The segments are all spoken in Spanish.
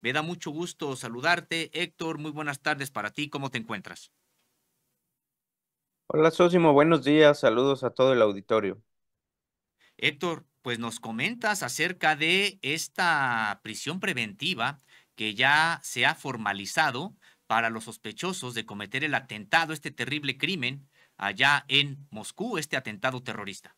Me da mucho gusto saludarte. Héctor, muy buenas tardes para ti. ¿Cómo te encuentras? Hola, Sosimo. Buenos días. Saludos a todo el auditorio. Héctor, pues nos comentas acerca de esta prisión preventiva que ya se ha formalizado para los sospechosos de cometer el atentado, este terrible crimen allá en Moscú, este atentado terrorista.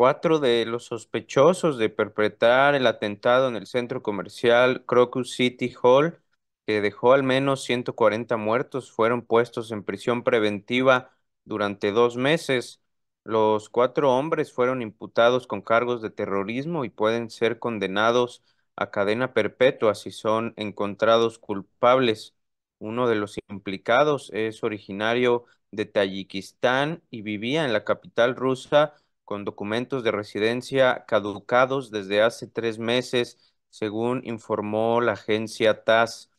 Cuatro de los sospechosos de perpetrar el atentado en el centro comercial Crocus City Hall, que dejó al menos 140 muertos, fueron puestos en prisión preventiva durante dos meses. Los cuatro hombres fueron imputados con cargos de terrorismo y pueden ser condenados a cadena perpetua si son encontrados culpables. Uno de los implicados es originario de Tayikistán y vivía en la capital rusa con documentos de residencia caducados desde hace tres meses, según informó la agencia TAS.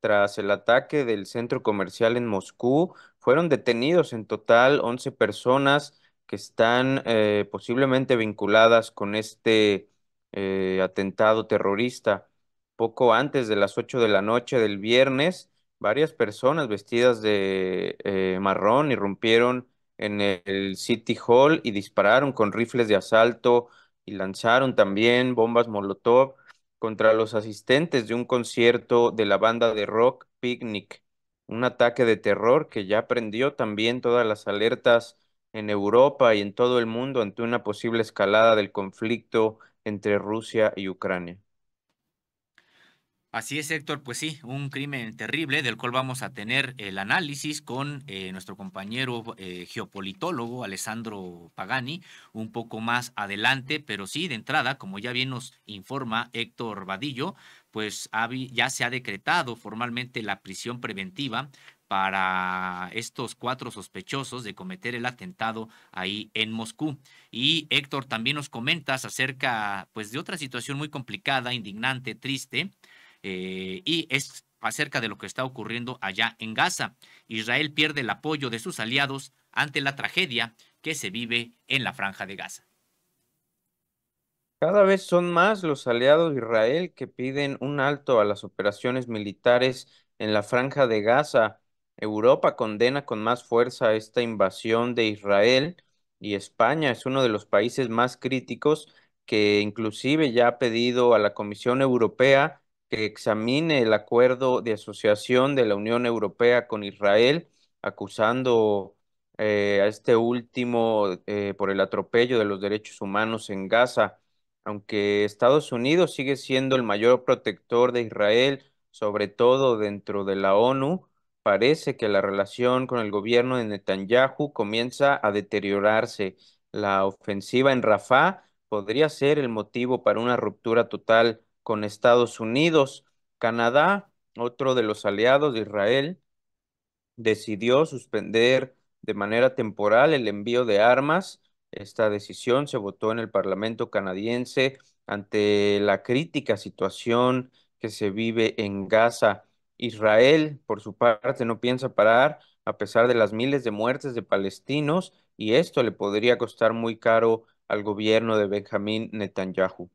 Tras el ataque del centro comercial en Moscú, fueron detenidos en total 11 personas que están eh, posiblemente vinculadas con este eh, atentado terrorista. Poco antes de las 8 de la noche del viernes, varias personas vestidas de eh, marrón irrumpieron en el City Hall y dispararon con rifles de asalto y lanzaron también bombas Molotov contra los asistentes de un concierto de la banda de rock Picnic, un ataque de terror que ya prendió también todas las alertas en Europa y en todo el mundo ante una posible escalada del conflicto entre Rusia y Ucrania. Así es, Héctor, pues sí, un crimen terrible del cual vamos a tener el análisis con eh, nuestro compañero eh, geopolitólogo Alessandro Pagani un poco más adelante, pero sí, de entrada, como ya bien nos informa Héctor Vadillo, pues ya se ha decretado formalmente la prisión preventiva para estos cuatro sospechosos de cometer el atentado ahí en Moscú. Y Héctor, también nos comentas acerca pues de otra situación muy complicada, indignante, triste, eh, y es acerca de lo que está ocurriendo allá en Gaza. Israel pierde el apoyo de sus aliados ante la tragedia que se vive en la franja de Gaza. Cada vez son más los aliados de Israel que piden un alto a las operaciones militares en la franja de Gaza. Europa condena con más fuerza esta invasión de Israel y España es uno de los países más críticos que inclusive ya ha pedido a la Comisión Europea que examine el acuerdo de asociación de la Unión Europea con Israel, acusando eh, a este último eh, por el atropello de los derechos humanos en Gaza, aunque Estados Unidos sigue siendo el mayor protector de Israel, sobre todo dentro de la ONU, parece que la relación con el gobierno de Netanyahu comienza a deteriorarse. La ofensiva en Rafah podría ser el motivo para una ruptura total con Estados Unidos. Canadá, otro de los aliados de Israel, decidió suspender de manera temporal el envío de armas. Esta decisión se votó en el Parlamento canadiense ante la crítica situación que se vive en Gaza. Israel, por su parte, no piensa parar a pesar de las miles de muertes de palestinos y esto le podría costar muy caro al gobierno de Benjamín Netanyahu.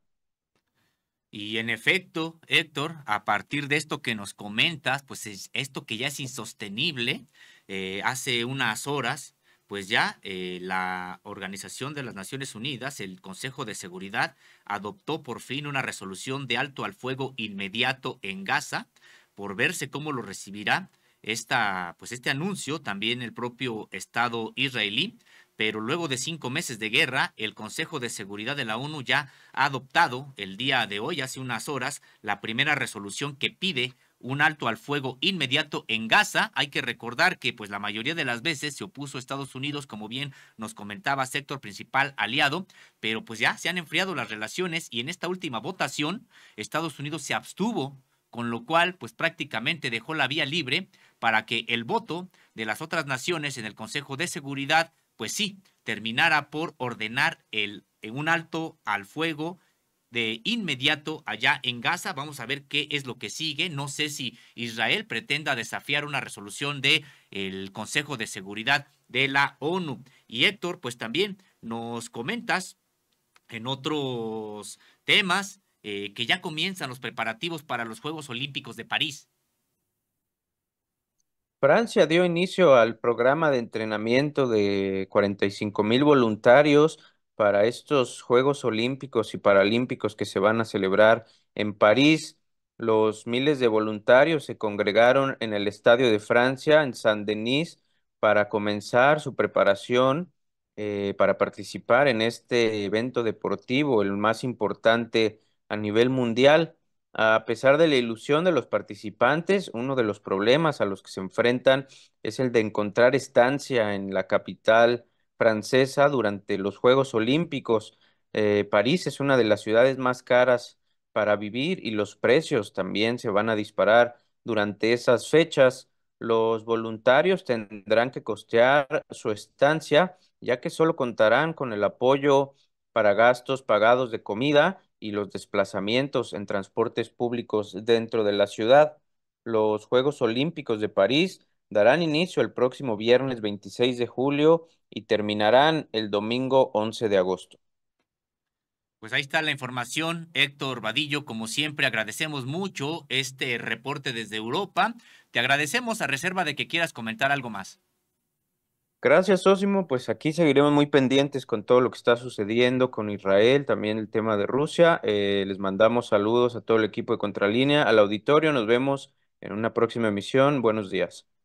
Y en efecto, Héctor, a partir de esto que nos comentas, pues es esto que ya es insostenible, eh, hace unas horas, pues ya eh, la Organización de las Naciones Unidas, el Consejo de Seguridad, adoptó por fin una resolución de alto al fuego inmediato en Gaza, por verse cómo lo recibirá esta, pues este anuncio, también el propio Estado israelí, pero luego de cinco meses de guerra, el Consejo de Seguridad de la ONU ya ha adoptado el día de hoy, hace unas horas, la primera resolución que pide un alto al fuego inmediato en Gaza. Hay que recordar que pues la mayoría de las veces se opuso Estados Unidos, como bien nos comentaba, sector principal aliado, pero pues ya se han enfriado las relaciones y en esta última votación Estados Unidos se abstuvo, con lo cual pues prácticamente dejó la vía libre para que el voto de las otras naciones en el Consejo de Seguridad pues sí, terminará por ordenar el, en eh, un alto al fuego de inmediato allá en Gaza. Vamos a ver qué es lo que sigue. No sé si Israel pretenda desafiar una resolución del el Consejo de Seguridad de la ONU. Y Héctor, pues también nos comentas en otros temas eh, que ya comienzan los preparativos para los Juegos Olímpicos de París. Francia dio inicio al programa de entrenamiento de 45 mil voluntarios para estos Juegos Olímpicos y Paralímpicos que se van a celebrar en París. Los miles de voluntarios se congregaron en el Estadio de Francia, en Saint-Denis, para comenzar su preparación eh, para participar en este evento deportivo, el más importante a nivel mundial a pesar de la ilusión de los participantes, uno de los problemas a los que se enfrentan es el de encontrar estancia en la capital francesa durante los Juegos Olímpicos. Eh, París es una de las ciudades más caras para vivir y los precios también se van a disparar durante esas fechas. Los voluntarios tendrán que costear su estancia, ya que solo contarán con el apoyo para gastos pagados de comida y los desplazamientos en transportes públicos dentro de la ciudad. Los Juegos Olímpicos de París darán inicio el próximo viernes 26 de julio y terminarán el domingo 11 de agosto. Pues ahí está la información, Héctor Vadillo. Como siempre, agradecemos mucho este reporte desde Europa. Te agradecemos a reserva de que quieras comentar algo más. Gracias, Osimo. Pues aquí seguiremos muy pendientes con todo lo que está sucediendo con Israel, también el tema de Rusia. Eh, les mandamos saludos a todo el equipo de Contralínea, al auditorio. Nos vemos en una próxima emisión. Buenos días.